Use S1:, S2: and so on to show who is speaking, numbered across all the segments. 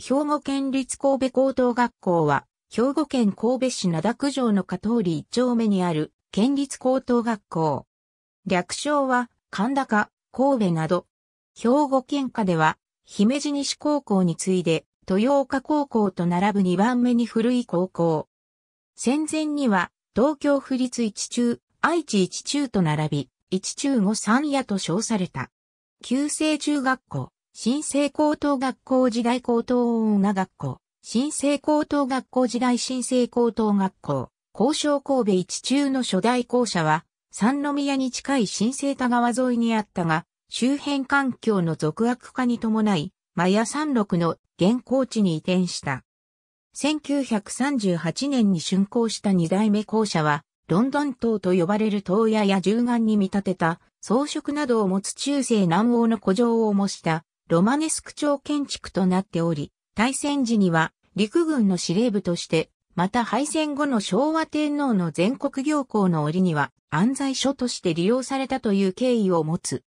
S1: 兵庫県立神戸高等学校は、兵庫県神戸市灘区城の下通り一丁目にある県立高等学校。略称は、神高、神戸など。兵庫県下では、姫路西高校に次いで、豊岡高校と並ぶ2番目に古い高校。戦前には、東京府立一中、愛知一中と並び、一中後三夜と称された。旧制中学校。新生高等学校時代高等女学校、新生高等学校時代新生高等学校、高尚神戸一中の初代校舎は、三宮に近い新生田川沿いにあったが、周辺環境の俗悪化に伴い、マヤ山麓の現行地に移転した。1938年に竣工した二代目校舎は、ロンドン島と呼ばれる東屋や銃眼に見立てた装飾などを持つ中世南欧の古城を模したロマネスク町建築となっており、大戦時には陸軍の司令部として、また敗戦後の昭和天皇の全国行幸の折には安西所として利用されたという経緯を持つ。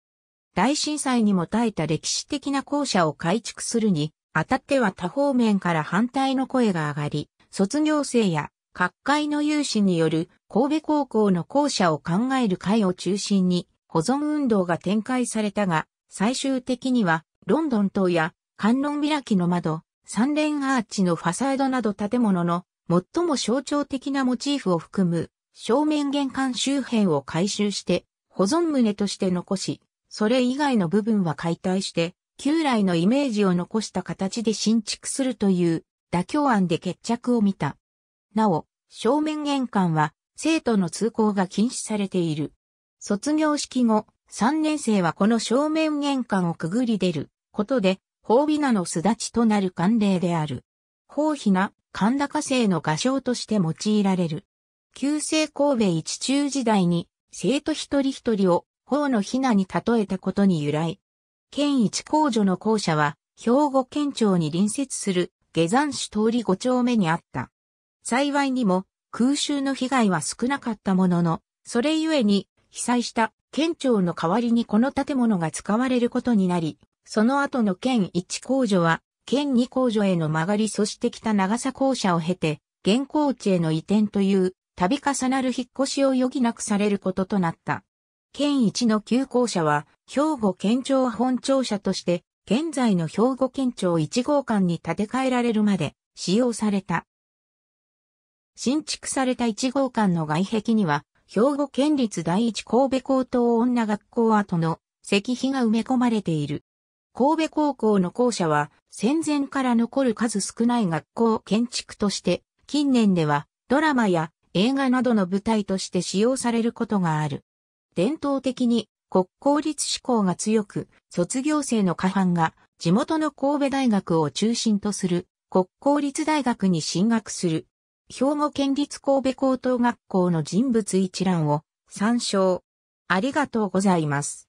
S1: 大震災にも耐えた歴史的な校舎を改築するに、あたっては多方面から反対の声が上がり、卒業生や各界の有志による神戸高校の校舎を考える会を中心に保存運動が展開されたが、最終的にはロンドン塔や観音開きの窓、三連アーチのファサードなど建物の最も象徴的なモチーフを含む正面玄関周辺を改修して保存棟として残し、それ以外の部分は解体して旧来のイメージを残した形で新築するという妥協案で決着を見た。なお、正面玄関は生徒の通行が禁止されている。卒業式後、3年生はこの正面玄関をくぐり出る。ことで、褒美なの巣立ちとなる慣例である。褒比な、神高生の画商として用いられる。旧世神戸一中時代に、生徒一人一人を、頬の雛に例えたことに由来。県一公女の校舎は、兵庫県庁に隣接する、下山市通り5丁目にあった。幸いにも、空襲の被害は少なかったものの、それゆえに、被災した県庁の代わりにこの建物が使われることになり、その後の県1工場は、県2工場への曲がりそして北長さ校舎を経て、現校地への移転という、度重なる引っ越しを余儀なくされることとなった。県1の旧校舎は、兵庫県庁本庁舎として、現在の兵庫県庁1号館に建て替えられるまで使用された。新築された1号館の外壁には、兵庫県立第一神戸高等女学校跡の石碑が埋め込まれている。神戸高校の校舎は戦前から残る数少ない学校建築として、近年ではドラマや映画などの舞台として使用されることがある。伝統的に国公立志向が強く、卒業生の過半が地元の神戸大学を中心とする国公立大学に進学する。兵庫県立神戸高等学校の人物一覧を参照。ありがとうございます。